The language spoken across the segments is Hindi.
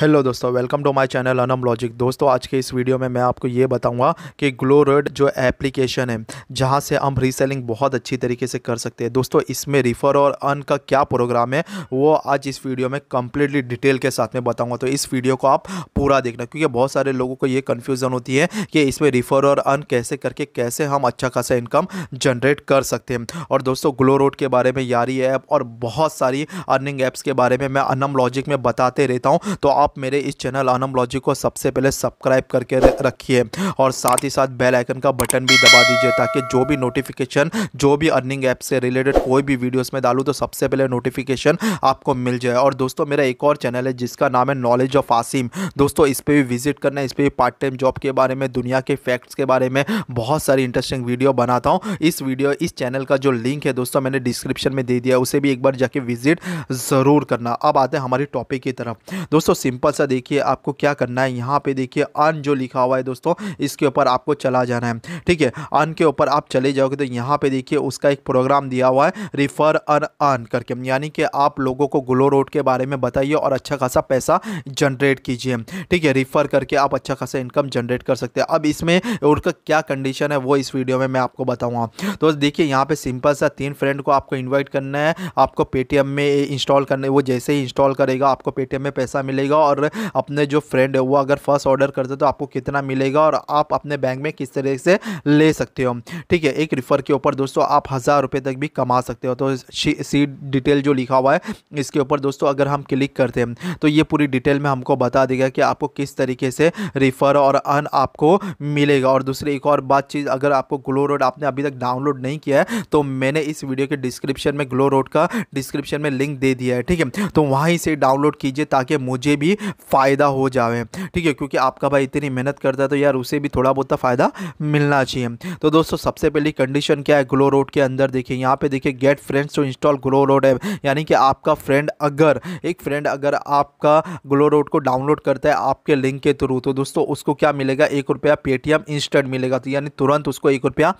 हेलो दोस्तों welcome to my channel Anam logic दोस्तों आज के इस वीडियो में मैं आपको ये बताऊंगा कि ग्लो रेड जो एप्लीकेशन है जहां से हम रीसेलिंग बहुत अच्छी तरीके से कर सकते हैं दोस्तों इसमें रिफ़र और अन का क्या प्रोग्राम है वो आज इस वीडियो में कम्प्लीटली डिटेल के साथ में बताऊँगा तो इस वीडियो को आप पूरा देखना क्योंकि बहुत सारे लोगों को ये कन्फ्यूज़न होती है कि इसमें रिफ़र और अन कैसे करके कैसे हम अच्छा खासा इनकम जनरेट कर सकते हैं और दोस्तों ग्लो रोड के बारे में यारी ऐप और बहुत सारी अर्निंग ऐप्स के बारे में मैं अनम लॉजिक में बताते रहता हूँ तो आप आप मेरे इस चैनल आनम लॉजिक को सबसे पहले सब्सक्राइब करके रखिए और साथ ही साथ बेल आइकन का बटन भी दबा दीजिए ताकि जो भी नोटिफिकेशन जो भी अर्निंग ऐप से रिलेटेड कोई भी वीडियोस में डालूँ तो सबसे पहले नोटिफिकेशन आपको मिल जाए और दोस्तों मेरा एक और चैनल है जिसका नाम है नॉलेज ऑफ आसिम दोस्तों इस पर भी विजिट करना इस पर भी पार्ट टाइम जॉब के बारे में दुनिया के फैक्ट्स के बारे में बहुत सारी इंटरेस्टिंग वीडियो बनाता हूँ इस वीडियो इस चैनल का जो लिंक है दोस्तों मैंने डिस्क्रिप्शन में दे दिया उसे भी एक बार जाके विजिट ज़रूर करना अब आते हैं हमारी टॉपिक की तरफ दोस्तों सिंपल सा देखिए आपको क्या करना है यहाँ पे देखिए अन जो लिखा हुआ है दोस्तों इसके ऊपर आपको चला जाना है ठीक है अन के ऊपर आप चले जाओगे तो यहाँ पे देखिए उसका एक प्रोग्राम दिया हुआ है रिफ़र अन अन करके यानी कि आप लोगों को ग्लो रोड के बारे में बताइए और अच्छा खासा पैसा जनरेट कीजिए ठीक है रिफ़र करके आप अच्छा खासा इनकम जनरेट कर सकते हैं अब इसमें उनका क्या कंडीशन है वो इस वीडियो में मैं आपको बताऊँगा तो देखिए यहाँ पर सिंपल सा तीन फ्रेंड को आपको इन्वाइट करना है आपको पेटीएम में इंस्टॉल करने वो जैसे ही इंस्टॉल करेगा आपको पेटीएम में पैसा मिलेगा और अपने जो फ्रेंड है वो अगर फर्स्ट ऑर्डर करते तो आपको कितना मिलेगा और आप अपने बैंक में किस तरह से ले सकते हो ठीक है एक रिफ़र के ऊपर दोस्तों आप हज़ार रुपये तक भी कमा सकते हो तो सीट डिटेल जो लिखा हुआ है इसके ऊपर दोस्तों अगर हम क्लिक करते हैं तो ये पूरी डिटेल में हमको बता देगा कि आपको किस तरीके से रिफ़र और अन आपको मिलेगा और दूसरी एक और बात चीज़ अगर आपको ग्लो रोड आपने अभी तक डाउनलोड नहीं किया है तो मैंने इस वीडियो के डिस्क्रिप्शन में ग्लो रोड का डिस्क्रिप्शन में लिंक दे दिया है ठीक है तो वहीं से डाउनलोड कीजिए ताकि मुझे भी फ़ायदा हो जावे ठीक है क्योंकि आपका भाई इतनी मेहनत करता है तो यार उसे भी थोड़ा बहुत तो फ़ायदा मिलना चाहिए तो दोस्तों सबसे पहली कंडीशन क्या है ग्लो रोड के अंदर देखिए यहाँ पे देखिए get friends to install GlowRoad app यानी कि आपका फ्रेंड अगर एक फ्रेंड अगर आपका ग्लो रोड को डाउनलोड करता है आपके लिंक के थ्रू तो दोस्तों उसको क्या मिलेगा एक रुपया पेटीएम इंस्टेंट मिलेगा तो यानी तुरंत उसको एक रुपया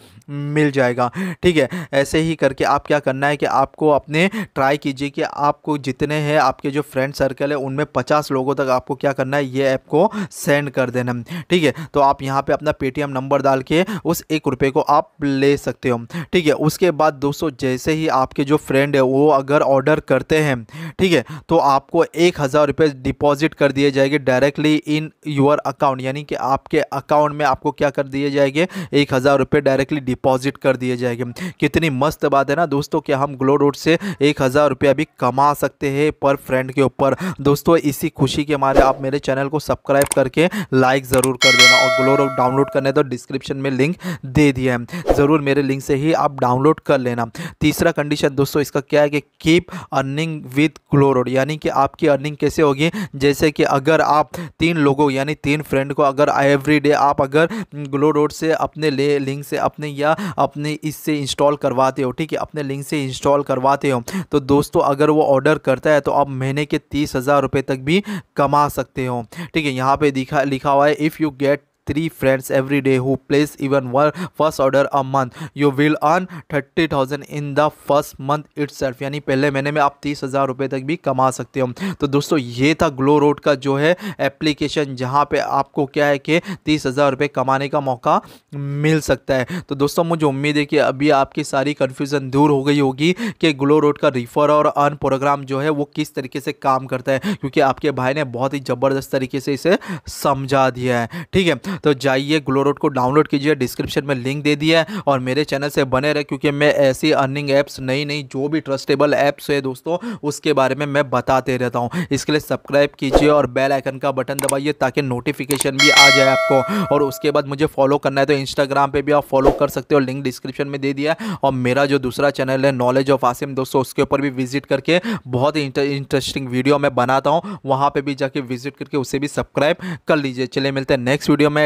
मिल जाएगा ठीक है ऐसे ही करके आप क्या करना है कि आपको अपने ट्राई कीजिए कि आपको जितने हैं आपके जो फ्रेंड सर्कल है उनमें पचास लोग लोगों तक आपको क्या करना है ये ऐप को सेंड कर देना ठीक है तो आप यहाँ पे अपना पेटीएम नंबर डाल के उस एक रुपये को आप ले सकते हो ठीक है उसके बाद दोस्तों जैसे ही आपके जो फ्रेंड है वो अगर ऑर्डर करते हैं ठीक है तो आपको एक हज़ार रुपये डिपॉजिट कर दिए जाएंगे डायरेक्टली इन योर अकाउंट यानी कि आपके अकाउंट में आपको क्या कर दिए जाएंगे एक हज़ार रुपये डायरेक्टली डिपॉजिट कर दिए जाएंगे कितनी मस्त बात है ना दोस्तों कि हम ग्लो रोड से एक हज़ार रुपया भी कमा सकते हैं पर फ्रेंड के ऊपर दोस्तों इसी खुशी खुशी की हमारे आप मेरे चैनल को सब्सक्राइब करके लाइक ज़रूर कर देना और ग्लो डाउनलोड करने तो डिस्क्रिप्शन में लिंक दे दिया है ज़रूर मेरे लिंक से ही आप डाउनलोड कर लेना तीसरा कंडीशन दोस्तों इसका क्या है कि कीप अर्निंग विद ग्लो यानी कि आपकी अर्निंग कैसे होगी जैसे कि अगर आप तीन लोगों यानी तीन फ्रेंड को अगर एवरी डे आप अगर ग्लो रोड से अपने ले लिंक से अपने या अपने इससे इंस्टॉल करवाते हो ठीक है अपने लिंक से इंस्टॉल करवाते हो तो दोस्तों अगर वो ऑर्डर करता है तो आप महीने के तीस हज़ार रुपये तक भी कमा सकते हो ठीक है यहाँ पे दिखा लिखा हुआ है if you get three friends every day who place even one first order a month you will earn thirty thousand in the first month self यानी पहले महीने में आप तीस हज़ार रुपये तक भी कमा सकते हो तो दोस्तों ये था ग्लो रोड का जो है एप्लीकेशन जहाँ पर आपको क्या है कि तीस हज़ार रुपये कमाने का मौका मिल सकता है तो दोस्तों मुझे उम्मीद है कि अभी आपकी सारी कन्फ्यूज़न दूर हो गई होगी कि ग्लो रोड का रिफर और अर्न प्रोग्राम जो है वो किस तरीके से काम करता है क्योंकि आपके भाई ने बहुत ही ज़बरदस्त तरीके से इसे समझा दिया है ठीक है तो जाइए ग्लो रोड को डाउनलोड कीजिए डिस्क्रिप्शन में लिंक दे दिया है और मेरे चैनल से बने रहे क्योंकि मैं ऐसी अर्निंग ऐप्स नई नई जो भी ट्रस्टेबल ऐप्स है दोस्तों उसके बारे में मैं बताते रहता हूँ इसके लिए सब्सक्राइब कीजिए और बेल आइकन का बटन दबाइए ताकि नोटिफिकेशन भी आ जाए आपको और उसके बाद मुझे फॉलो करना है तो इंस्टाग्राम पर भी आप फॉलो कर सकते हो लिंक डिस्क्रिप्शन में दे दिया है और मेरा जो दूसरा चैनल है नॉलेज ऑफ आसिम दोस्तों उसके ऊपर भी विजिट करके बहुत ही इंटरेस्टिंग वीडियो मैं बनाता हूँ वहाँ पर भी जाके विजिट करके उसे भी सब्सक्राइब कर लीजिए चलिए मिलते हैं नेक्स्ट वीडियो में